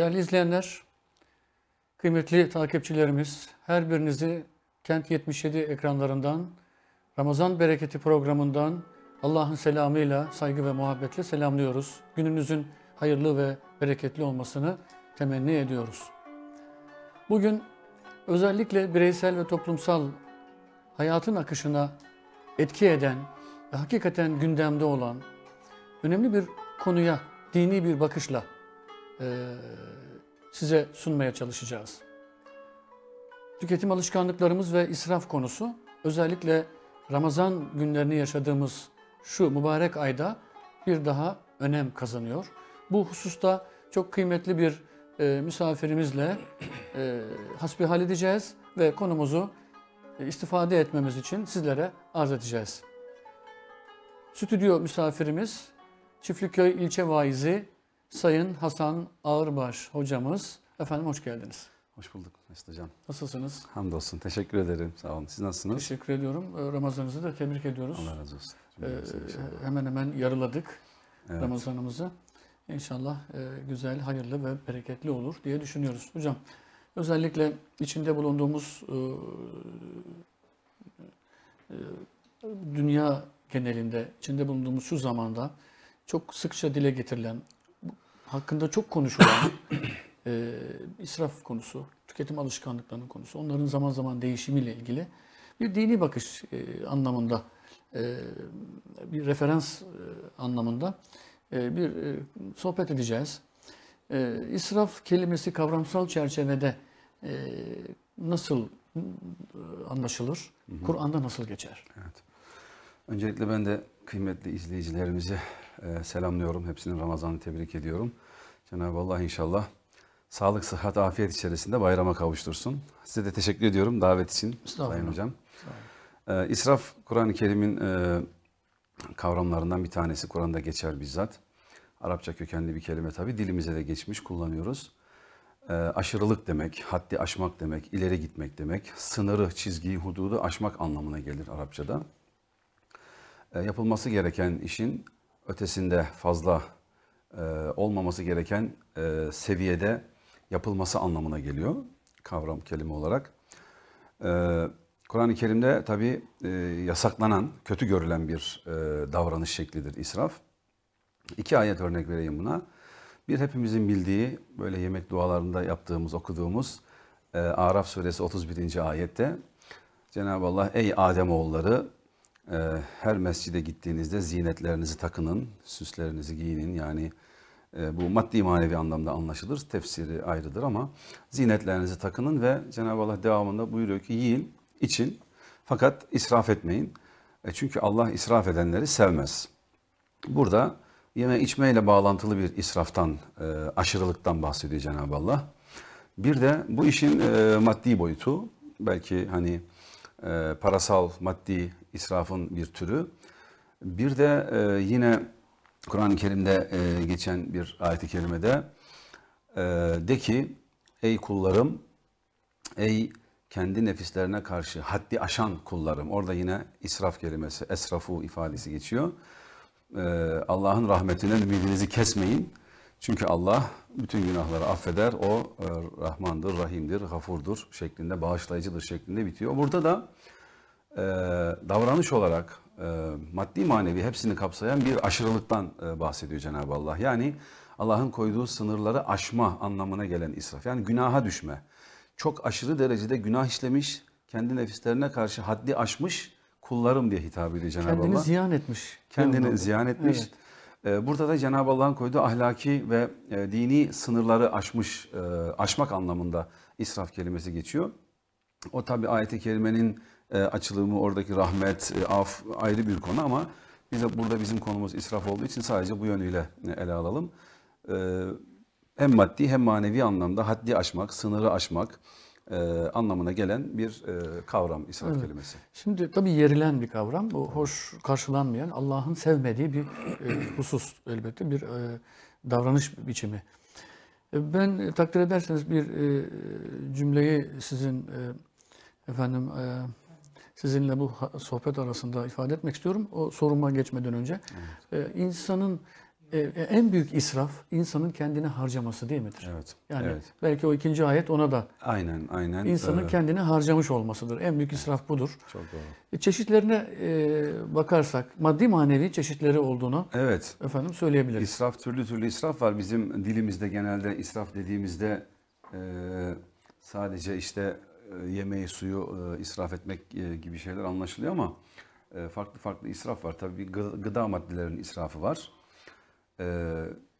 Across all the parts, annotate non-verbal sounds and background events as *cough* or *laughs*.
Değerli izleyenler, kıymetli takipçilerimiz, her birinizi Kent 77 ekranlarından, Ramazan Bereketi programından Allah'ın selamıyla, saygı ve muhabbetle selamlıyoruz. Gününüzün hayırlı ve bereketli olmasını temenni ediyoruz. Bugün özellikle bireysel ve toplumsal hayatın akışına etki eden ve hakikaten gündemde olan önemli bir konuya dini bir bakışla size sunmaya çalışacağız. Tüketim alışkanlıklarımız ve israf konusu özellikle Ramazan günlerini yaşadığımız şu mübarek ayda bir daha önem kazanıyor. Bu hususta çok kıymetli bir e, misafirimizle e, hasbihal edeceğiz ve konumuzu e, istifade etmemiz için sizlere arz edeceğiz. Stüdyo misafirimiz Çiftliköy ilçe vaizi Sayın Hasan Ağırbaş hocamız. Efendim hoş geldiniz. Hoş bulduk Mesut Hocam. Nasılsınız? Hamdolsun. Teşekkür ederim. Sağ olun. Siz nasılsınız? Teşekkür ediyorum. Ee, Ramazanınızı da tebrik ediyoruz. Allah razı olsun. Ee, şey hemen hemen yarıladık evet. Ramazanımızı. İnşallah e, güzel, hayırlı ve bereketli olur diye düşünüyoruz. Hocam özellikle içinde bulunduğumuz e, e, dünya genelinde, içinde bulunduğumuz şu zamanda çok sıkça dile getirilen hakkında çok konuşulan *coughs* e, israf konusu, tüketim alışkanlıklarının konusu, onların zaman zaman değişimiyle ilgili bir dini bakış e, anlamında, e, bir referans e, anlamında e, bir e, sohbet edeceğiz. E, israf kelimesi kavramsal çerçevede e, nasıl e, anlaşılır, Kur'an'da nasıl geçer? Evet. Öncelikle ben de kıymetli izleyicilerimizi e, selamlıyorum. Hepsini Ramazan'ı tebrik ediyorum. Cenab-ı Allah inşallah sağlık, sıhhat, afiyet içerisinde bayrama kavuştursun. Size de teşekkür ediyorum davet için Sayın Hocam. Ee, israf Kur'an-ı Kerim'in e, kavramlarından bir tanesi. Kur'an'da geçer bizzat. Arapça kökenli bir kelime tabi. Dilimize de geçmiş kullanıyoruz. E, aşırılık demek, haddi aşmak demek, ileri gitmek demek. Sınırı, çizgiyi, hududu aşmak anlamına gelir Arapçada. E, yapılması gereken işin ötesinde fazla e, olmaması gereken e, seviyede yapılması anlamına geliyor kavram kelime olarak. E, Kur'an-ı Kerim'de tabi yasaklanan, kötü görülen bir davranış şeklidir israf. İki ayet örnek vereyim buna. Bir hepimizin bildiği böyle yemek dualarında yaptığımız, okuduğumuz e, Araf suresi 31. ayette Cenab-ı Allah ey Adem oğulları ee, her mescide gittiğinizde zinetlerinizi takının, süslerinizi giyinin. Yani e, bu maddi manevi anlamda anlaşılır, tefsiri ayrıdır ama zinetlerinizi takının ve Cenab-ı Allah devamında buyuruyor ki yiyin, için fakat israf etmeyin. E, çünkü Allah israf edenleri sevmez. Burada yeme içmeyle bağlantılı bir israftan, e, aşırılıktan bahsediyor Cenab-ı Allah. Bir de bu işin maddi boyutu belki hani e, parasal maddi israfın bir türü. Bir de e, yine Kur'an-ı Kerim'de e, geçen bir ayet-i kerimede de ki ey kullarım ey kendi nefislerine karşı haddi aşan kullarım. Orada yine israf kelimesi, esrafu ifadesi geçiyor. Allah'ın rahmetinden ümidinizi kesmeyin. Çünkü Allah bütün günahları affeder. O e, Rahmandır, Rahim'dir, Gafur'dur şeklinde, bağışlayıcıdır şeklinde bitiyor. Burada da e, davranış olarak e, maddi manevi hepsini kapsayan bir aşırılıktan e, bahsediyor Cenab-ı Allah. Yani Allah'ın koyduğu sınırları aşma anlamına gelen israf. Yani günaha düşme. Çok aşırı derecede günah işlemiş, kendi nefislerine karşı haddi aşmış kullarım diye hitap ediyor Cenab-ı Allah. Kendini ziyan etmiş. Kendini ziyan etmiş. Evet. Ee, burada da Cenab-ı Allah'ın koyduğu ahlaki ve e, dini sınırları aşmış, e, aşmak anlamında israf kelimesi geçiyor. O tabi ayet-i kerimenin e, açılımı, oradaki rahmet, af ayrı bir konu ama bize burada bizim konumuz israf olduğu için sadece bu yönüyle ele alalım. Ee, hem maddi hem manevi anlamda haddi aşmak, sınırı aşmak, e, anlamına gelen bir e, kavram israf evet. kelimesi. Şimdi tabii yerilen bir kavram. O tabii. hoş karşılanmayan, Allah'ın sevmediği bir e, husus elbette bir e, davranış biçimi. E, ben e, takdir ederseniz bir e, cümleyi sizin e, efendim e, sizinle bu sohbet arasında ifade etmek istiyorum. O soruma geçmeden önce evet. e, insanın e, e, en büyük israf insanın kendine harcaması değil midir? Evet. Yani evet. belki o ikinci ayet ona da Aynen, aynen. insanın evet. kendine harcamış olmasıdır. En büyük israf budur. Çok doğru. E, çeşitlerine e, bakarsak maddi manevi çeşitleri olduğunu Evet. efendim söyleyebiliriz. İsraf türlü türlü israf var. Bizim dilimizde genelde israf dediğimizde e, sadece işte e, yemeği, suyu e, israf etmek e, gibi şeyler anlaşılıyor ama e, farklı farklı israf var. Tabii gıda maddelerinin israfı var e,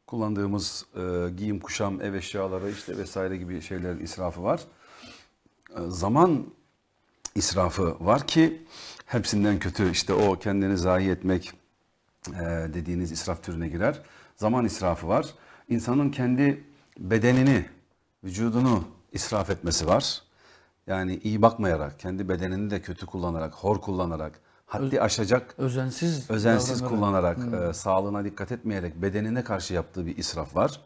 kullandığımız e, giyim, kuşam, ev eşyaları işte vesaire gibi şeylerin israfı var. E, zaman israfı var ki hepsinden kötü işte o kendini zayi etmek e, dediğiniz israf türüne girer. Zaman israfı var. İnsanın kendi bedenini, vücudunu israf etmesi var. Yani iyi bakmayarak, kendi bedenini de kötü kullanarak, hor kullanarak, haddi Öz, aşacak özensiz özensiz kullanarak hmm. e, sağlığına dikkat etmeyerek bedenine karşı yaptığı bir israf var.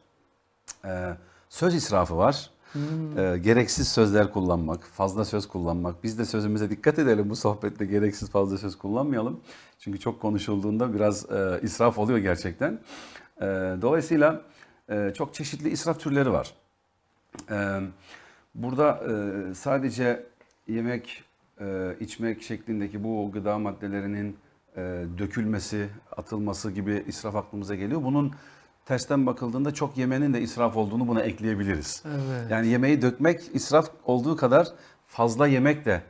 E, söz israfı var. Hmm. E, gereksiz sözler kullanmak, fazla söz kullanmak. Biz de sözümüze dikkat edelim bu sohbette gereksiz fazla söz kullanmayalım. Çünkü çok konuşulduğunda biraz e, israf oluyor gerçekten. E, dolayısıyla e, çok çeşitli israf türleri var. E, burada e, sadece yemek, e, içmek şeklindeki bu gıda maddelerinin e, dökülmesi, atılması gibi israf aklımıza geliyor. Bunun tersten bakıldığında çok yemenin de israf olduğunu buna ekleyebiliriz. Evet. Yani yemeği dökmek israf olduğu kadar fazla yemek de,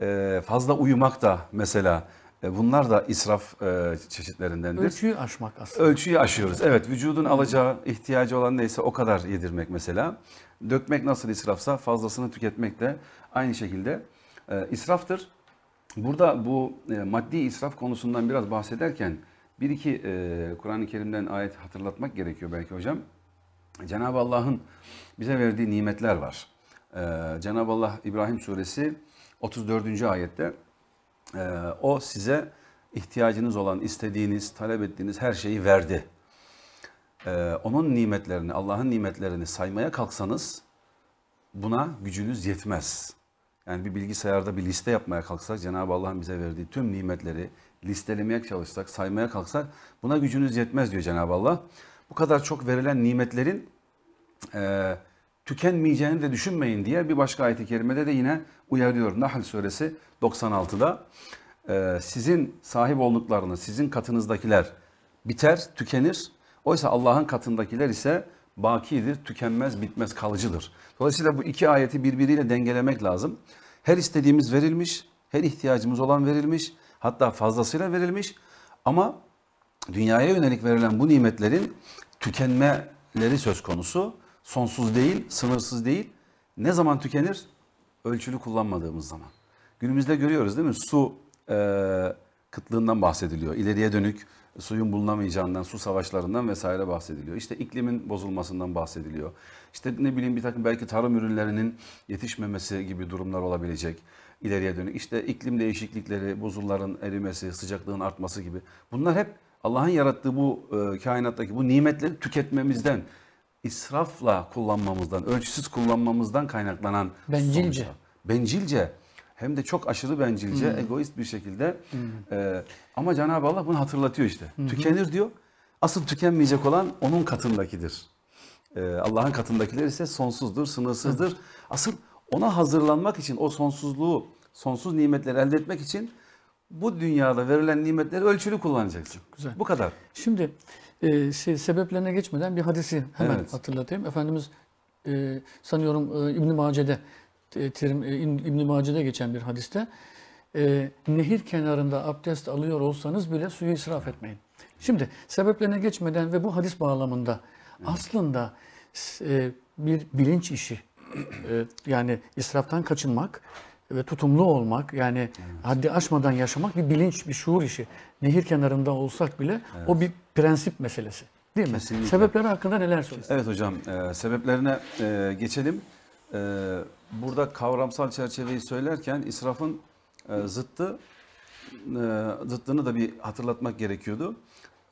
e, fazla uyumak da mesela e, Bunlar da israf e, çeşitlerindendir. Ölçüyü aşmak aslında. Ölçüyü aşıyoruz. Evet vücudun alacağı, ihtiyacı olan neyse o kadar yedirmek mesela. Dökmek nasıl israfsa fazlasını tüketmek de aynı şekilde e, israftır. Burada bu e, maddi israf konusundan biraz bahsederken bir iki e, Kur'an-ı Kerim'den ayet hatırlatmak gerekiyor belki hocam. Cenab-ı Allah'ın bize verdiği nimetler var. E, Cenab-ı Allah İbrahim suresi 34. ayette e, o size ihtiyacınız olan, istediğiniz, talep ettiğiniz her şeyi verdi. E, onun nimetlerini, Allah'ın nimetlerini saymaya kalksanız buna gücünüz yetmez. Yani bir bilgisayarda bir liste yapmaya kalksak Cenab-ı Allah'ın bize verdiği tüm nimetleri listelemeye çalışsak, saymaya kalksak buna gücünüz yetmez diyor Cenab-ı Allah. Bu kadar çok verilen nimetlerin e, tükenmeyeceğini de düşünmeyin diye bir başka ayet-i kerimede de yine uyarıyor. Nahl suresi 96'da e, sizin sahip olduklarınız, sizin katınızdakiler biter, tükenir. Oysa Allah'ın katındakiler ise bakidir, tükenmez, bitmez, kalıcıdır. Dolayısıyla bu iki ayeti birbiriyle dengelemek lazım. Her istediğimiz verilmiş, her ihtiyacımız olan verilmiş, hatta fazlasıyla verilmiş ama dünyaya yönelik verilen bu nimetlerin tükenmeleri söz konusu. Sonsuz değil, sınırsız değil. Ne zaman tükenir? Ölçülü kullanmadığımız zaman. Günümüzde görüyoruz değil mi? Su e, kıtlığından bahsediliyor. İleriye dönük suyun bulunamayacağından, su savaşlarından vesaire bahsediliyor. İşte iklimin bozulmasından bahsediliyor. İşte ne bileyim bir takım belki tarım ürünlerinin yetişmemesi gibi durumlar olabilecek ileriye dönük. İşte iklim değişiklikleri, buzulların erimesi, sıcaklığın artması gibi. Bunlar hep Allah'ın yarattığı bu e, kainattaki bu nimetleri tüketmemizden, israfla kullanmamızdan, ölçüsüz kullanmamızdan kaynaklanan Bencilce. Sonuçlar. Bencilce hem de çok aşırı bencilce, hı hmm. egoist bir şekilde. hı hmm. E, ee, ama Cenab-ı Allah bunu hatırlatıyor işte. hı Tükenir diyor. Asıl tükenmeyecek olan onun katındakidir. E, Allah'ın katındakiler ise sonsuzdur, sınırsızdır. hı Asıl ona hazırlanmak için, o sonsuzluğu, sonsuz nimetleri elde etmek için bu dünyada verilen nimetleri ölçülü kullanacaksın. Güzel. Bu kadar. Şimdi e, şey, sebeplerine geçmeden bir hadisi hemen evet. hatırlatayım. Efendimiz e, sanıyorum e, İbn-i Mace'de e, terim e, İbn-i Mace'de geçen bir hadiste e, nehir kenarında abdest alıyor olsanız bile suyu israf etmeyin. Şimdi sebeplerine geçmeden ve bu hadis bağlamında aslında e, bir bilinç işi e, yani israftan kaçınmak ve tutumlu olmak yani evet. haddi aşmadan yaşamak bir bilinç, bir şuur işi. Nehir kenarında olsak bile evet. o bir prensip meselesi değil mi? Kesinlikle. Sebepleri hakkında neler söylüyorsunuz? Evet hocam e, sebeplerine e, geçelim e, burada kavramsal çerçeveyi söylerken israfın e, zıttı e, zıttını da bir hatırlatmak gerekiyordu.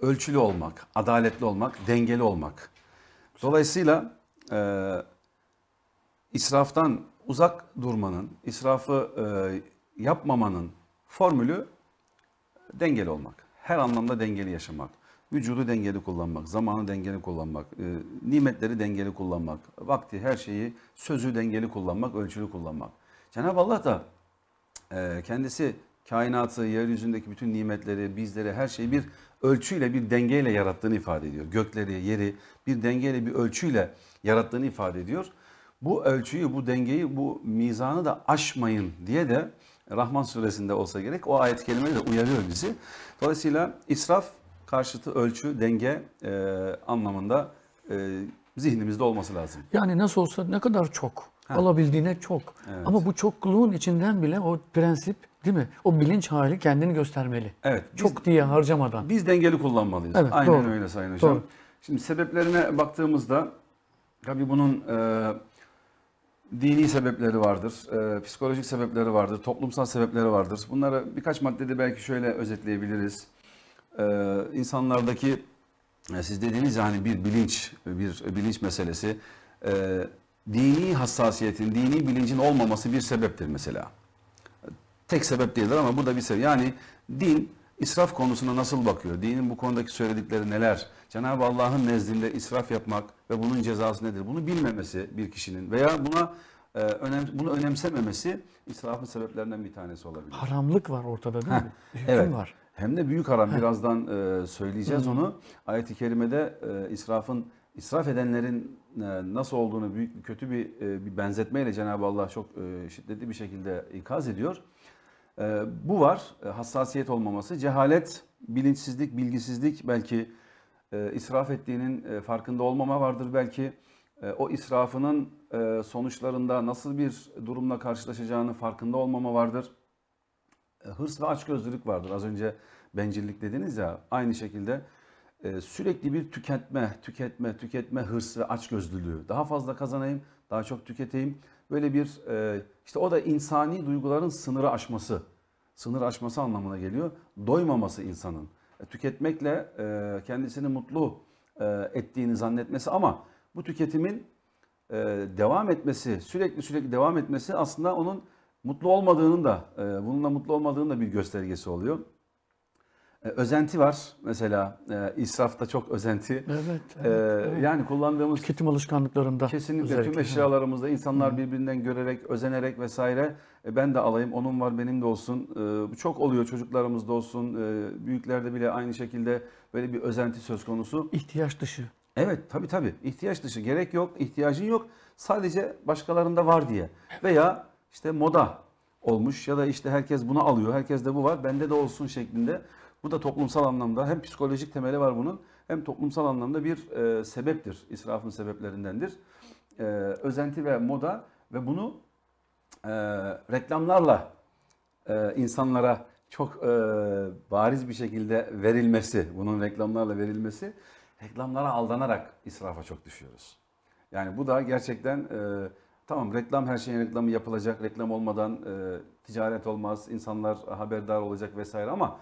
Ölçülü olmak, adaletli olmak, dengeli olmak. Dolayısıyla e, israftan uzak durmanın, israfı e, yapmamanın formülü dengeli olmak. Her anlamda dengeli yaşamak vücudu dengeli kullanmak, zamanı dengeli kullanmak, e, nimetleri dengeli kullanmak, vakti, her şeyi, sözü dengeli kullanmak, ölçülü kullanmak. Cenab-ı Allah da e, kendisi kainatı, yeryüzündeki bütün nimetleri, bizleri, her şeyi bir ölçüyle, bir dengeyle yarattığını ifade ediyor. Gökleri, yeri bir dengeyle, bir ölçüyle yarattığını ifade ediyor. Bu ölçüyü, bu dengeyi, bu mizanı da aşmayın diye de Rahman suresinde olsa gerek o ayet kelimeyle uyarıyor bizi. Dolayısıyla israf karşıtı ölçü, denge e, anlamında e, zihnimizde olması lazım. Yani nasıl olsa ne kadar çok, ha. alabildiğine çok. Evet. Ama bu çokluğun içinden bile o prensip değil mi? O bilinç hali kendini göstermeli. Evet. Biz, çok diye harcamadan. Biz dengeli kullanmalıyız. Evet, Aynen doğru. öyle Sayın Hocam. Doğru. Şimdi sebeplerine baktığımızda tabii bunun e, dini sebepleri vardır, e, psikolojik sebepleri vardır, toplumsal sebepleri vardır. Bunları birkaç maddede belki şöyle özetleyebiliriz e, insanlardaki e, siz dediğiniz hani bir bilinç, bir bilinç meselesi e, dini hassasiyetin, dini bilincin olmaması bir sebeptir mesela. Tek sebep değildir ama burada bir sebep. Yani din israf konusuna nasıl bakıyor? Dinin bu konudaki söyledikleri neler? Cenab-ı Allah'ın nezdinde israf yapmak ve bunun cezası nedir? Bunu bilmemesi bir kişinin veya buna e, önem, bunu önemsememesi israfın sebeplerinden bir tanesi olabilir. Haramlık var ortada değil Heh, mi? Hüküm evet. var. Hem de büyük haram birazdan e, söyleyeceğiz onu. Ayet-i kerimede e, israfın israf edenlerin e, nasıl olduğunu büyük bir kötü bir, e, bir benzetmeyle Cenab-ı Allah çok e, şiddetli bir şekilde ikaz ediyor. E, bu var e, hassasiyet olmaması, cehalet, bilinçsizlik, bilgisizlik belki e, israf ettiğinin e, farkında olmama vardır belki. E, o israfının e, sonuçlarında nasıl bir durumla karşılaşacağını farkında olmama vardır hırs ve açgözlülük vardır. Az önce bencillik dediniz ya aynı şekilde e, sürekli bir tüketme, tüketme, tüketme hırs ve açgözlülüğü. Daha fazla kazanayım, daha çok tüketeyim. Böyle bir e, işte o da insani duyguların sınırı aşması. Sınır aşması anlamına geliyor. Doymaması insanın. E, tüketmekle kendisini mutlu ettiğini zannetmesi ama bu tüketimin devam etmesi, sürekli sürekli devam etmesi aslında onun mutlu olmadığının da e, bununla mutlu olmadığının da bir göstergesi oluyor. E, özenti var mesela e, israfta çok özenti. Evet. E, evet, e, Yani kullandığımız tüketim alışkanlıklarında kesinlikle tüm eşyalarımızda insanlar Hı. birbirinden görerek, özenerek vesaire e, ben de alayım, onun var, benim de olsun. E, çok oluyor çocuklarımızda olsun, e, büyüklerde bile aynı şekilde böyle bir özenti söz konusu. İhtiyaç dışı. Evet tabii tabii ihtiyaç dışı gerek yok ihtiyacın yok sadece başkalarında var diye veya işte moda olmuş ya da işte herkes bunu alıyor, herkes de bu var, bende de olsun şeklinde. Bu da toplumsal anlamda hem psikolojik temeli var bunun hem toplumsal anlamda bir e, sebeptir. İsrafın sebeplerindendir. E, özenti ve moda ve bunu e, reklamlarla e, insanlara çok e, bariz bir şekilde verilmesi, bunun reklamlarla verilmesi, reklamlara aldanarak israfa çok düşüyoruz. Yani bu da gerçekten e, Tamam reklam her şeyin reklamı yapılacak. Reklam olmadan e, ticaret olmaz. insanlar haberdar olacak vesaire ama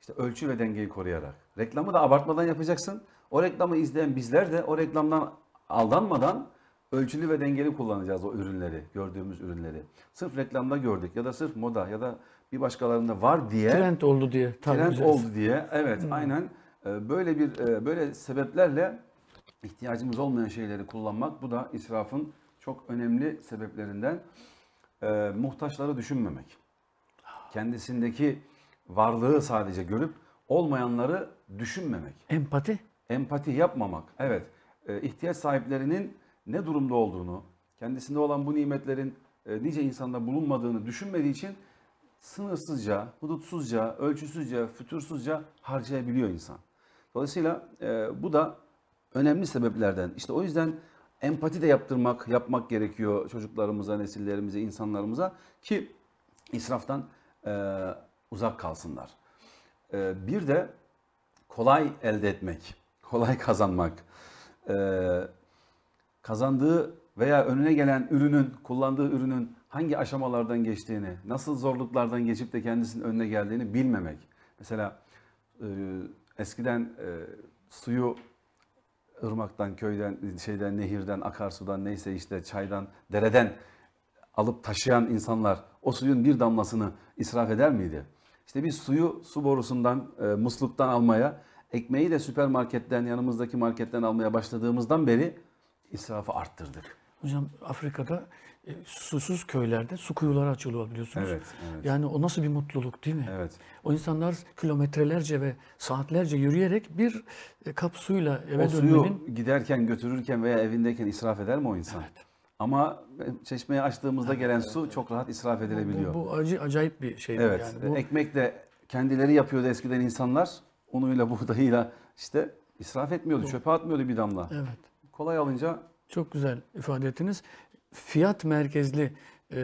işte ölçü ve dengeyi koruyarak. Reklamı da abartmadan yapacaksın. O reklamı izleyen bizler de o reklamdan aldanmadan ölçülü ve dengeli kullanacağız o ürünleri, gördüğümüz ürünleri. Sırf reklamda gördük ya da sırf moda ya da bir başkalarında var diye. Trend oldu diye. Trend oldu diye. Evet hmm. aynen e, böyle bir e, böyle sebeplerle ihtiyacımız olmayan şeyleri kullanmak bu da israfın çok önemli sebeplerinden e, muhtaçları düşünmemek. Kendisindeki varlığı sadece görüp olmayanları düşünmemek. Empati. Empati yapmamak. Evet. E, ihtiyaç sahiplerinin ne durumda olduğunu, kendisinde olan bu nimetlerin e, nice insanda bulunmadığını düşünmediği için sınırsızca, hudutsuzca, ölçüsüzce, fütursuzca harcayabiliyor insan. Dolayısıyla e, bu da önemli sebeplerden. İşte o yüzden empati de yaptırmak, yapmak gerekiyor çocuklarımıza, nesillerimize, insanlarımıza ki israftan e, uzak kalsınlar. E, bir de kolay elde etmek, kolay kazanmak. E, kazandığı veya önüne gelen ürünün, kullandığı ürünün hangi aşamalardan geçtiğini, nasıl zorluklardan geçip de kendisinin önüne geldiğini bilmemek. Mesela e, eskiden e, suyu ırmaktan, köyden, şeyden, nehirden, akarsudan neyse işte çaydan, dereden alıp taşıyan insanlar o suyun bir damlasını israf eder miydi? İşte biz suyu su borusundan, e, musluktan almaya, ekmeği de süpermarketten, yanımızdaki marketten almaya başladığımızdan beri israfı arttırdık. Hocam Afrika'da e, susuz köylerde su kuyuları açılıyor biliyorsunuz. Evet, evet. Yani o nasıl bir mutluluk değil mi? Evet. O insanlar kilometrelerce ve saatlerce yürüyerek bir e, kap suyla eve o dönmenin... suyu giderken, götürürken veya evindeyken israf eder mi o insan? Evet. Ama e, çeşmeye açtığımızda evet, gelen evet, su evet. çok rahat israf edilebiliyor. Bu, bu acı acayip bir şey. Evet. Yani. Bu... Ekmek de kendileri yapıyordu eskiden insanlar. Unuyla, buğdayıyla işte israf etmiyordu, bu... çöpe atmıyordu bir damla. Evet. Kolay alınca çok güzel ifade ettiniz fiyat merkezli e,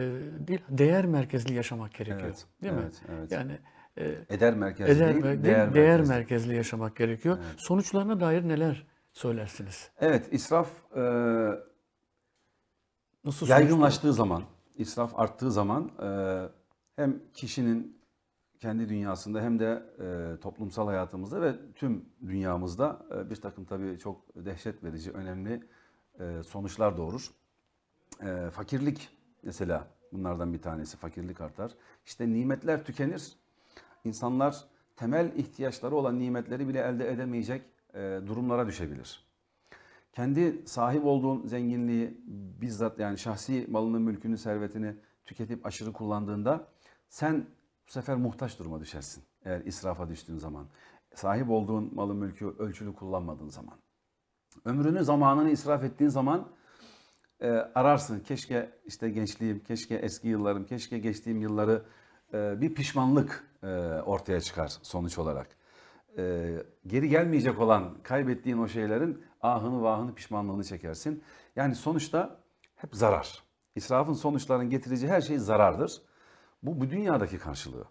değil, değer merkezli yaşamak gerekiyor. Evet, değil evet, mi? Evet. Yani e, eder merkezli eder, değil, değil, değer, değer merkezli. merkezli yaşamak gerekiyor. Evet. Sonuçlarına dair neler söylersiniz? Evet, israf e, Nasıl yaygınlaştığı zaman, israf arttığı zaman e, hem kişinin kendi dünyasında hem de e, toplumsal hayatımızda ve tüm dünyamızda e, bir takım tabii çok dehşet verici, önemli e, sonuçlar doğurur e, fakirlik mesela bunlardan bir tanesi fakirlik artar. İşte nimetler tükenir. İnsanlar temel ihtiyaçları olan nimetleri bile elde edemeyecek e, durumlara düşebilir. Kendi sahip olduğun zenginliği bizzat yani şahsi malını, mülkünü, servetini tüketip aşırı kullandığında sen bu sefer muhtaç duruma düşersin. Eğer israfa düştüğün zaman, sahip olduğun malı mülkü ölçülü kullanmadığın zaman. Ömrünü, zamanını israf ettiğin zaman e, ararsın. Keşke işte gençliğim, keşke eski yıllarım, keşke geçtiğim yılları e, bir pişmanlık e, ortaya çıkar sonuç olarak. E, geri gelmeyecek olan kaybettiğin o şeylerin ahını vahını pişmanlığını çekersin. Yani sonuçta hep zarar. İsrafın sonuçlarının getireceği her şey zarardır. Bu bu dünyadaki karşılığı.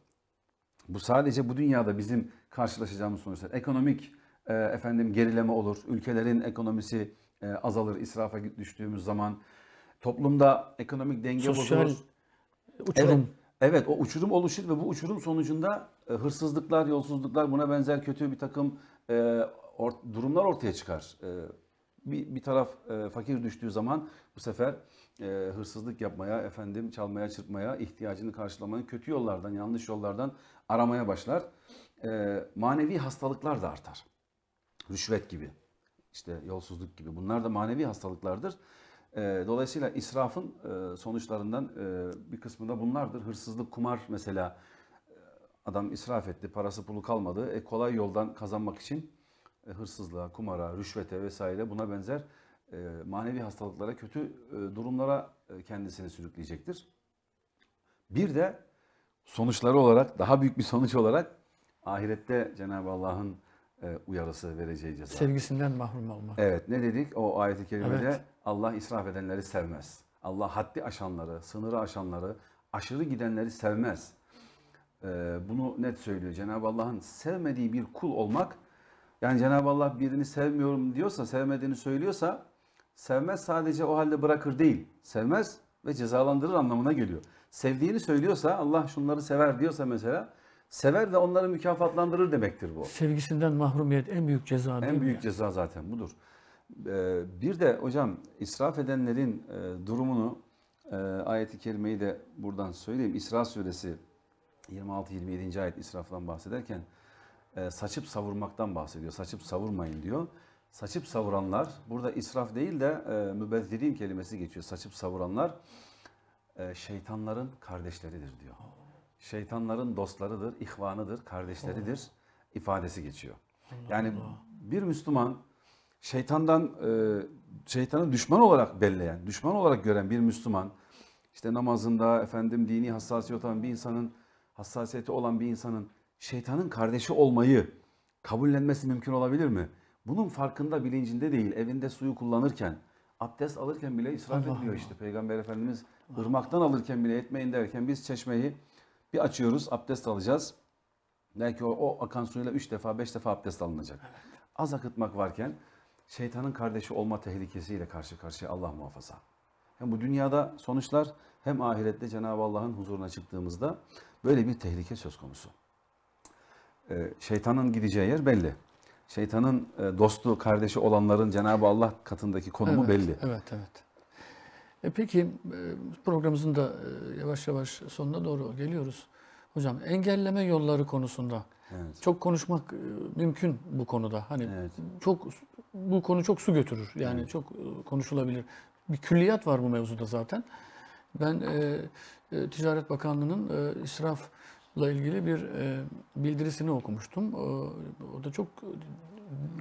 Bu sadece bu dünyada bizim karşılaşacağımız sonuçlar. Ekonomik e, efendim gerileme olur, ülkelerin ekonomisi e, azalır israfa düştüğümüz zaman. Toplumda ekonomik denge Sosyal bozulur. uçurum. Evet, evet o uçurum oluşur ve bu uçurum sonucunda e, hırsızlıklar, yolsuzluklar buna benzer kötü bir takım e, or durumlar ortaya çıkar. Bir, bir taraf fakir düştüğü zaman bu sefer e, hırsızlık yapmaya, efendim çalmaya, çırpmaya, ihtiyacını karşılamaya, kötü yollardan, yanlış yollardan aramaya başlar. E, manevi hastalıklar da artar. Rüşvet gibi işte yolsuzluk gibi bunlar da manevi hastalıklardır. Ee, dolayısıyla israfın e, sonuçlarından e, bir kısmı da bunlardır. Hırsızlık, kumar mesela e, adam israf etti, parası pulu kalmadı. E, kolay yoldan kazanmak için e, hırsızlığa, kumara, rüşvete vesaire buna benzer manevi hastalıklara, kötü durumlara kendisini sürükleyecektir. Bir de sonuçları olarak, daha büyük bir sonuç olarak ahirette Cenab-ı Allah'ın e, uyarısı vereceği ceza. Sevgisinden mahrum olmak. Evet ne dedik o ayet-i kerimede? Evet. Allah israf edenleri sevmez. Allah haddi aşanları, sınırı aşanları, aşırı gidenleri sevmez. E, bunu net söylüyor. Cenab-ı Allah'ın sevmediği bir kul olmak, yani Cenab-ı Allah birini sevmiyorum diyorsa, sevmediğini söylüyorsa, sevmez sadece o halde bırakır değil. Sevmez ve cezalandırır anlamına geliyor. Sevdiğini söylüyorsa, Allah şunları sever diyorsa mesela, sever ve onları mükafatlandırır demektir bu. Sevgisinden mahrumiyet en büyük ceza en değil En büyük yani? ceza zaten budur. Ee, bir de hocam israf edenlerin e, durumunu e, ayeti kerimeyi de buradan söyleyeyim. İsra suresi 26-27. ayet israftan bahsederken e, saçıp savurmaktan bahsediyor. Saçıp savurmayın diyor. Saçıp savuranlar burada israf değil de mübezzirin kelimesi geçiyor. Saçıp savuranlar şeytanların kardeşleridir diyor. Allah şeytanların dostlarıdır, ihvanıdır, kardeşleridir Allah. ifadesi geçiyor. Allah yani Allah. bir Müslüman şeytandan e, şeytanı düşman olarak belleyen, düşman olarak gören bir Müslüman işte namazında efendim dini hassasiyet olan bir insanın hassasiyeti olan bir insanın şeytanın kardeşi olmayı kabullenmesi mümkün olabilir mi? Bunun farkında bilincinde değil. Evinde suyu kullanırken, abdest alırken bile israf Allah etmiyor Allah. işte Peygamber Efendimiz ırmaktan alırken bile etmeyin derken biz çeşmeyi bir açıyoruz abdest alacağız. Belki o, o akan suyla 3 defa 5 defa abdest alınacak. Az akıtmak varken şeytanın kardeşi olma tehlikesiyle karşı karşıya Allah muhafaza. Hem bu dünyada sonuçlar hem ahirette Cenab-ı Allah'ın huzuruna çıktığımızda böyle bir tehlike söz konusu. Ee, şeytanın gideceği yer belli. Şeytanın e, dostu, kardeşi olanların Cenab-ı Allah katındaki konumu evet, belli. Evet, evet. E peki e, programımızın da e, yavaş yavaş sonuna doğru geliyoruz. Hocam engelleme yolları konusunda evet. çok konuşmak e, mümkün bu konuda. Hani evet. çok bu konu çok su götürür. Yani evet. çok konuşulabilir. Bir külliyat var bu mevzuda zaten. Ben e, Ticaret Bakanlığı'nın e, israfla ilgili bir e, bildirisini okumuştum. E, o da çok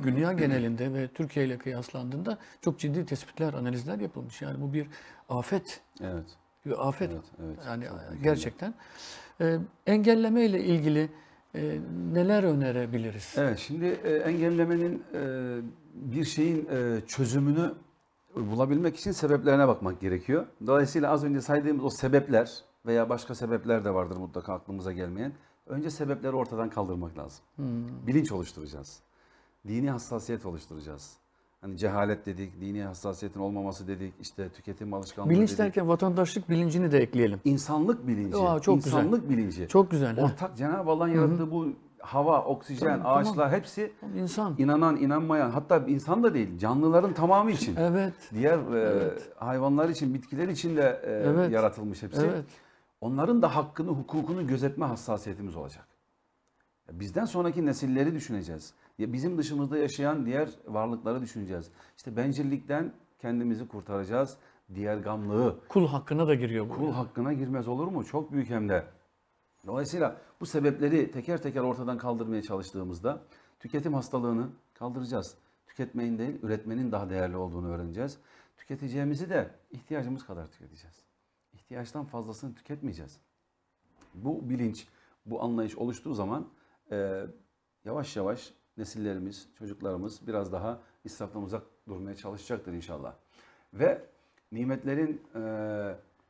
dünya genelinde ve Türkiye ile kıyaslandığında çok ciddi tespitler, analizler yapılmış. Yani bu bir afet. Evet. Bir afet. Evet, evet. Yani çok gerçekten. Ee, engelleme ile ilgili e, neler önerebiliriz? Evet, şimdi e, engellemenin e, bir şeyin e, çözümünü bulabilmek için sebeplerine bakmak gerekiyor. Dolayısıyla az önce saydığımız o sebepler veya başka sebepler de vardır mutlaka aklımıza gelmeyen. Önce sebepleri ortadan kaldırmak lazım. Hmm. Bilinç oluşturacağız dini hassasiyet oluşturacağız. Hani cehalet dedik, dini hassasiyetin olmaması dedik, işte tüketim alışkanlığı Bilinç dedik. derken vatandaşlık bilincini de ekleyelim. İnsanlık bilinci. Aa, çok insanlık güzel. bilinci. Çok güzel. Ortak Cenab-ı Allah'ın yarattığı bu hava, oksijen, tamam, ağaçlar tamam. hepsi insan. inanan, inanmayan hatta insan da değil canlıların tamamı için. Evet. Diğer e, evet. E, hayvanlar için, bitkiler için de e, evet. yaratılmış hepsi. Evet. Onların da hakkını, hukukunu gözetme hassasiyetimiz olacak. Bizden sonraki nesilleri düşüneceğiz bizim dışımızda yaşayan diğer varlıkları düşüneceğiz. İşte bencillikten kendimizi kurtaracağız. Diğer gamlığı. Kul hakkına da giriyor bu. Kul yani. hakkına girmez olur mu? Çok büyük hem de. Dolayısıyla bu sebepleri teker teker ortadan kaldırmaya çalıştığımızda tüketim hastalığını kaldıracağız. Tüketmeyin değil, üretmenin daha değerli olduğunu öğreneceğiz. Tüketeceğimizi de ihtiyacımız kadar tüketeceğiz. İhtiyaçtan fazlasını tüketmeyeceğiz. Bu bilinç, bu anlayış oluştuğu zaman e, yavaş yavaş nesillerimiz, çocuklarımız biraz daha israftan uzak durmaya çalışacaktır inşallah. Ve nimetlerin e,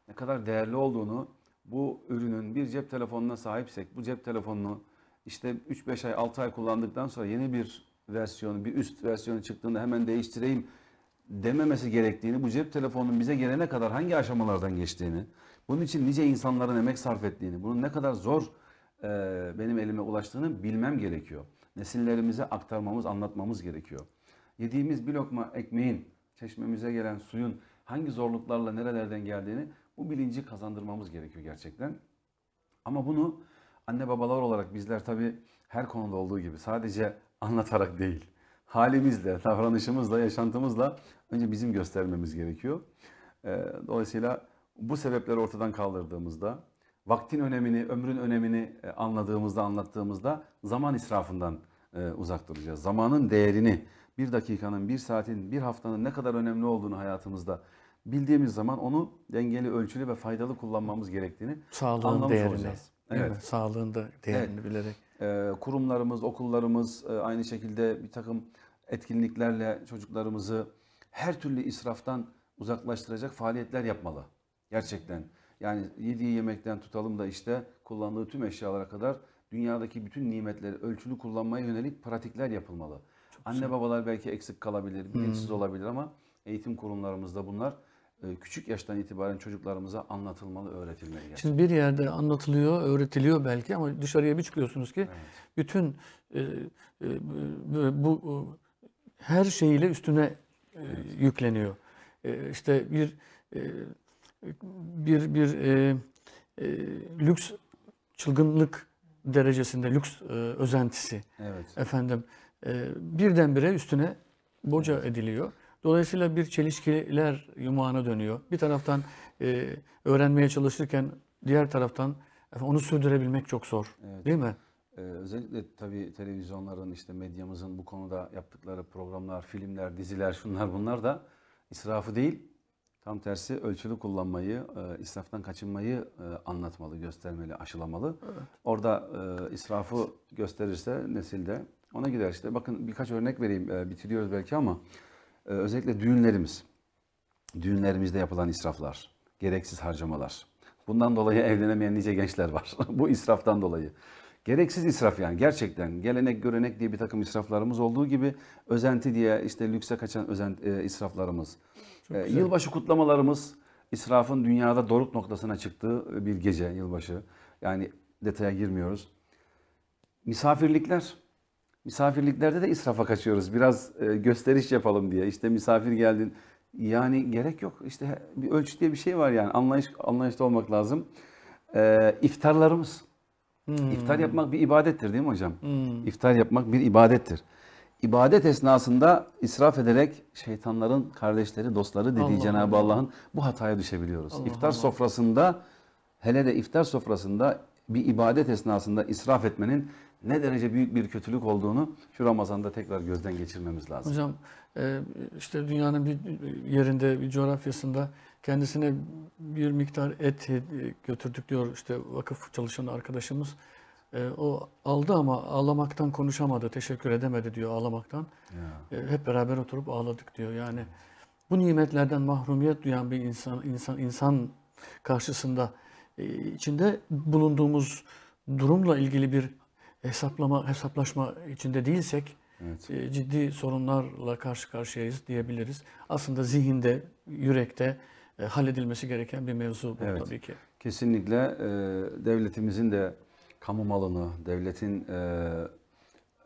ne kadar değerli olduğunu bu ürünün bir cep telefonuna sahipsek bu cep telefonunu işte 3-5 ay 6 ay kullandıktan sonra yeni bir versiyonu bir üst versiyonu çıktığında hemen değiştireyim dememesi gerektiğini bu cep telefonunun bize gelene kadar hangi aşamalardan geçtiğini bunun için nice insanların emek sarf ettiğini bunun ne kadar zor e, benim elime ulaştığını bilmem gerekiyor nesillerimize aktarmamız, anlatmamız gerekiyor. Yediğimiz bir lokma ekmeğin, çeşmemize gelen suyun hangi zorluklarla nerelerden geldiğini bu bilinci kazandırmamız gerekiyor gerçekten. Ama bunu anne babalar olarak bizler tabii her konuda olduğu gibi sadece anlatarak değil, halimizle, davranışımızla, yaşantımızla önce bizim göstermemiz gerekiyor. Ee, dolayısıyla bu sebepleri ortadan kaldırdığımızda vaktin önemini, ömrün önemini e, anladığımızda, anlattığımızda zaman israfından e, uzak duracağız. Zamanın değerini, bir dakikanın, bir saatin, bir haftanın ne kadar önemli olduğunu hayatımızda bildiğimiz zaman onu dengeli, ölçülü ve faydalı kullanmamız gerektiğini Sağlığın anlamış değerini, olacağız. Evet. Sağlığın da değerini evet. bilerek. E, kurumlarımız, okullarımız aynı şekilde bir takım etkinliklerle çocuklarımızı her türlü israftan uzaklaştıracak faaliyetler yapmalı. Gerçekten. Yani yediği yemekten tutalım da işte kullandığı tüm eşyalara kadar dünyadaki bütün nimetleri ölçülü kullanmaya yönelik pratikler yapılmalı. Çok Anne güzel. babalar belki eksik kalabilir, bilinçsiz hmm. olabilir ama eğitim kurumlarımızda bunlar e, küçük yaştan itibaren çocuklarımıza anlatılmalı, öğretilmeli. Gerçekten. Şimdi bir yerde anlatılıyor, öğretiliyor belki ama dışarıya bir çıkıyorsunuz ki evet. bütün e, e, bu e, her şeyiyle üstüne e, evet. yükleniyor. E, işte bir e, bir bir e, e, lüks çılgınlık derecesinde lüks e, özentisi evet. efendim e, birdenbire üstüne boca evet. ediliyor. Dolayısıyla bir çelişkiler yumağına dönüyor. Bir taraftan e, öğrenmeye çalışırken diğer taraftan onu sürdürebilmek çok zor. Evet. Değil mi? Ee, özellikle tabii televizyonların işte medyamızın bu konuda yaptıkları programlar, filmler, diziler şunlar bunlar da israfı değil Tam tersi ölçülü kullanmayı, e, israftan kaçınmayı e, anlatmalı, göstermeli, aşılamalı. Evet. Orada e, israfı gösterirse nesilde ona gider. işte. bakın birkaç örnek vereyim. E, bitiriyoruz belki ama e, özellikle düğünlerimiz. Düğünlerimizde yapılan israflar, gereksiz harcamalar. Bundan dolayı *laughs* evlenemeyen nice gençler var. *laughs* Bu israftan dolayı. Gereksiz israf yani gerçekten gelenek görenek diye bir takım israflarımız olduğu gibi özenti diye işte lükse kaçan özent, e, israflarımız. Çok ee, güzel. Yılbaşı kutlamalarımız israfın dünyada doruk noktasına çıktığı bir gece yılbaşı. Yani detaya girmiyoruz. Misafirlikler. Misafirliklerde de israfa kaçıyoruz. Biraz e, gösteriş yapalım diye. İşte misafir geldin. Yani gerek yok. İşte bir ölçü diye bir şey var yani. Anlayış anlayışta olmak lazım. İftarlarımız ee, iftarlarımız. Hmm. İftar yapmak bir ibadettir değil mi hocam? Hmm. İftar yapmak bir ibadettir ibadet esnasında israf ederek şeytanların kardeşleri, dostları dediği Allah Cenab-ı Allah'ın bu hataya düşebiliyoruz. Allah iftar Allah. sofrasında hele de iftar sofrasında bir ibadet esnasında israf etmenin ne derece büyük bir kötülük olduğunu şu Ramazan'da tekrar gözden geçirmemiz lazım. Hocam e, işte dünyanın bir yerinde, bir coğrafyasında kendisine bir miktar et e, götürdük diyor işte vakıf çalışan arkadaşımız. E, o aldı ama ağlamaktan konuşamadı, teşekkür edemedi diyor ağlamaktan. Ya. E, hep beraber oturup ağladık diyor. Yani bu nimetlerden mahrumiyet duyan bir insan insan insan karşısında e, içinde bulunduğumuz durumla ilgili bir hesaplama hesaplaşma içinde değilsek evet. e, ciddi sorunlarla karşı karşıyayız diyebiliriz. Aslında zihinde, yürekte e, halledilmesi gereken bir mevzu bu evet. tabii ki. Kesinlikle e, devletimizin de kamu malını, devletin e,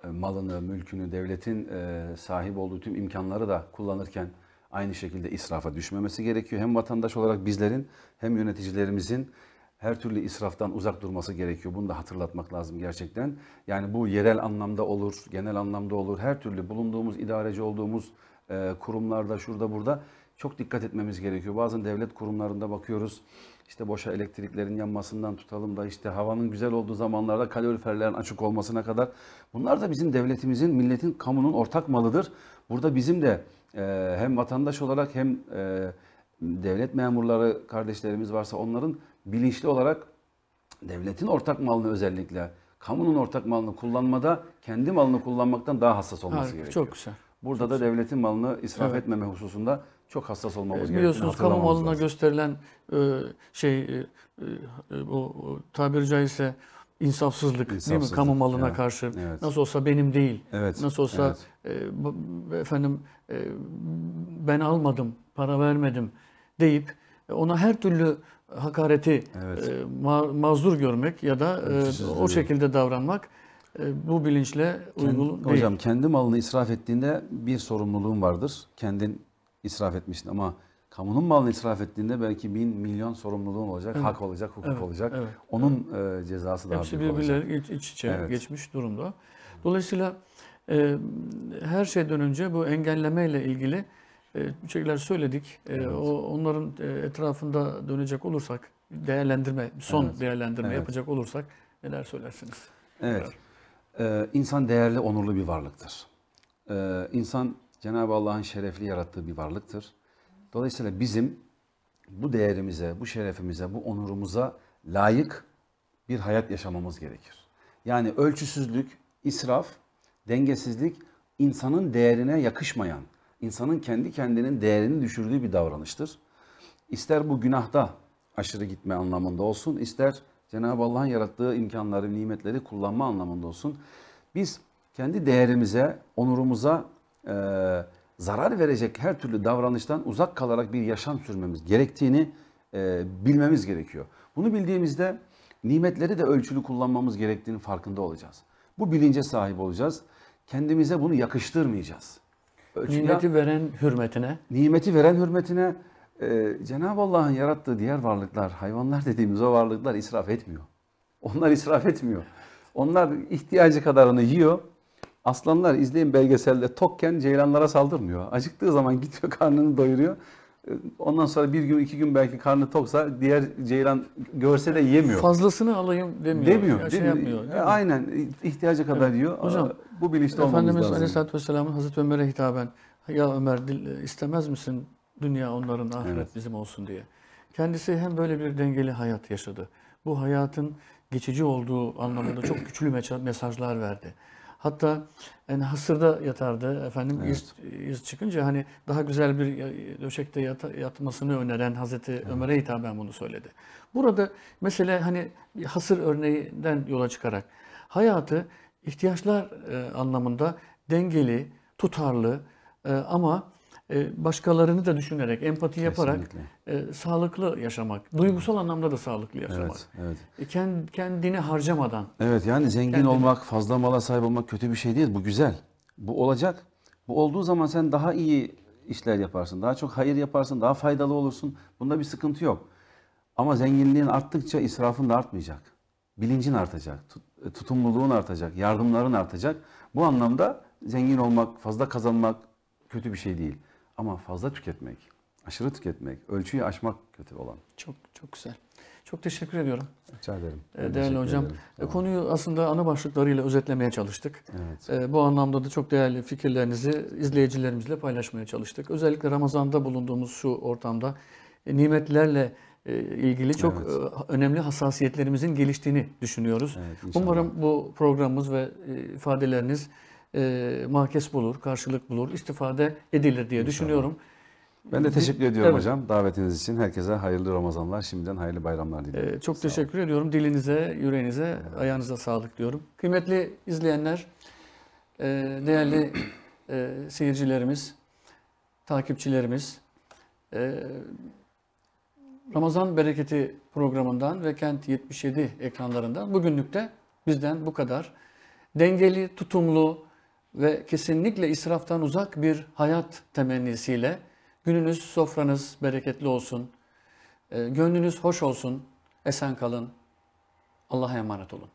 e, malını, mülkünü, devletin e, sahip olduğu tüm imkanları da kullanırken aynı şekilde israfa düşmemesi gerekiyor. Hem vatandaş olarak bizlerin hem yöneticilerimizin her türlü israftan uzak durması gerekiyor. Bunu da hatırlatmak lazım gerçekten. Yani bu yerel anlamda olur, genel anlamda olur. Her türlü bulunduğumuz, idareci olduğumuz e, kurumlarda, şurada, burada çok dikkat etmemiz gerekiyor. Bazen devlet kurumlarında bakıyoruz işte boşa elektriklerin yanmasından tutalım da işte havanın güzel olduğu zamanlarda kaloriferlerin açık olmasına kadar bunlar da bizim devletimizin, milletin, kamunun ortak malıdır. Burada bizim de e, hem vatandaş olarak hem e, devlet memurları kardeşlerimiz varsa onların bilinçli olarak devletin ortak malını özellikle kamunun ortak malını kullanmada kendi malını kullanmaktan daha hassas olması Harika, gerekiyor. Çok güzel. Burada çok da güzel. devletin malını israf evet. etmeme hususunda çok hassas olmamız e, gerekiyor. Biliyorsunuz kamu malına lazım. gösterilen e, şey e, bu tabiri caizse insafsızlık, insafsızlık değil mi kamu malına evet. karşı evet. nasıl olsa benim değil evet. nasıl olsa evet. efendim ben almadım para vermedim deyip ona her türlü hakareti evet. mazur görmek ya da e, o şekilde davranmak bu bilinçle uygun değil. Hocam kendi malını israf ettiğinde bir sorumluluğun vardır. Kendin israf etmişsin ama kamunun malını israf ettiğinde belki bin milyon sorumluluğun olacak, evet. hak olacak, hukuk evet, olacak. Evet, Onun evet. E, cezası daha Hepsi büyük olacak. Hepsi birbirleri iç içe evet. geçmiş durumda. Dolayısıyla e, her şeyden önce bu engelleme ile ilgili e, şeyler söyledik. E, evet. o, onların e, etrafında dönecek olursak, değerlendirme, son evet. değerlendirme evet. yapacak olursak neler söylersiniz? Evet. Ee, insan değerli, onurlu bir varlıktır. Ee, insan Cenab-ı Allah'ın şerefli yarattığı bir varlıktır. Dolayısıyla bizim bu değerimize, bu şerefimize, bu onurumuza layık bir hayat yaşamamız gerekir. Yani ölçüsüzlük, israf, dengesizlik insanın değerine yakışmayan, insanın kendi kendinin değerini düşürdüğü bir davranıştır. İster bu günahta aşırı gitme anlamında olsun, ister Cenab-ı Allah'ın yarattığı imkanları, nimetleri kullanma anlamında olsun. Biz kendi değerimize, onurumuza e, zarar verecek her türlü davranıştan uzak kalarak bir yaşam sürmemiz gerektiğini e, bilmemiz gerekiyor. Bunu bildiğimizde nimetleri de ölçülü kullanmamız gerektiğini farkında olacağız. Bu bilince sahip olacağız. Kendimize bunu yakıştırmayacağız. Ölçüyle, nimeti veren hürmetine. Nimeti veren hürmetine e, Cenab-ı Allah'ın yarattığı diğer varlıklar, hayvanlar dediğimiz o varlıklar israf etmiyor. Onlar israf etmiyor. Onlar ihtiyacı kadarını yiyor. Aslanlar izleyin belgeselde tokken ceylanlara saldırmıyor. Acıktığı zaman *laughs* gidiyor karnını doyuruyor. Ee, ondan sonra bir gün iki gün belki karnı toksa diğer ceylan görse de yemiyor. Fazlasını alayım demiyor. Demiyor. Ya şey yapmıyor. Demiyor. E, aynen ihtiyaca kadar evet. yiyor. Hocam, bu bilinçte olmamız Efendimiz lazım. Efendimiz Aleyhisselatü Vesselam'ın Hazreti Ömer'e hitaben ya Ömer e, istemez misin dünya onların ahiret evet. bizim olsun diye. Kendisi hem böyle bir dengeli hayat yaşadı. Bu hayatın geçici olduğu anlamında çok güçlü mesajlar verdi. Hatta yani hasırda yatardı efendim evet. iz, iz çıkınca hani daha güzel bir e, döşekte yata, yatmasını öneren Hazreti evet. Ömer'e hitaben bunu söyledi. Burada mesela hani hasır örneğinden yola çıkarak hayatı ihtiyaçlar e, anlamında dengeli, tutarlı e, ama e, başkalarını da düşünerek, empati yaparak e, sağlıklı yaşamak. Duygusal evet. anlamda da sağlıklı yaşamak. Evet, evet. E, kendini harcamadan. Evet yani zengin kendini... olmak, fazla mala sahip olmak kötü bir şey değil. Bu güzel. Bu olacak. Bu olduğu zaman sen daha iyi işler yaparsın. Daha çok hayır yaparsın. Daha faydalı olursun. Bunda bir sıkıntı yok. Ama zenginliğin arttıkça israfın da artmayacak. Bilincin artacak. E, tutumluluğun artacak. Yardımların artacak. Bu anlamda zengin olmak, fazla kazanmak kötü bir şey değil. Ama fazla tüketmek, aşırı tüketmek, ölçüyü aşmak kötü olan. Çok çok güzel. Çok teşekkür ediyorum. Rica ederim. Ee, ben değerli hocam, ederim. E, konuyu aslında ana başlıklarıyla özetlemeye çalıştık. Evet. Ee, bu anlamda da çok değerli fikirlerinizi izleyicilerimizle paylaşmaya çalıştık. Özellikle Ramazan'da bulunduğumuz şu ortamda e, nimetlerle e, ilgili çok evet. önemli hassasiyetlerimizin geliştiğini düşünüyoruz. Evet, Umarım bu programımız ve ifadeleriniz e, mahkes bulur, karşılık bulur, istifade edilir diye İnşallah. düşünüyorum. Ben de teşekkür ediyorum evet. hocam davetiniz için. Herkese hayırlı Ramazanlar, şimdiden hayırlı bayramlar e, diliyorum. Ee, çok Sağ teşekkür olun. ediyorum. Dilinize, yüreğinize, evet. ayağınıza sağlık diyorum. Kıymetli izleyenler, e, değerli e, seyircilerimiz, takipçilerimiz, e, Ramazan Bereketi programından ve Kent 77 ekranlarından bugünlük de bizden bu kadar. Dengeli, tutumlu, ve kesinlikle israftan uzak bir hayat temennisiyle gününüz, sofranız bereketli olsun, ee, gönlünüz hoş olsun, esen kalın, Allah'a emanet olun.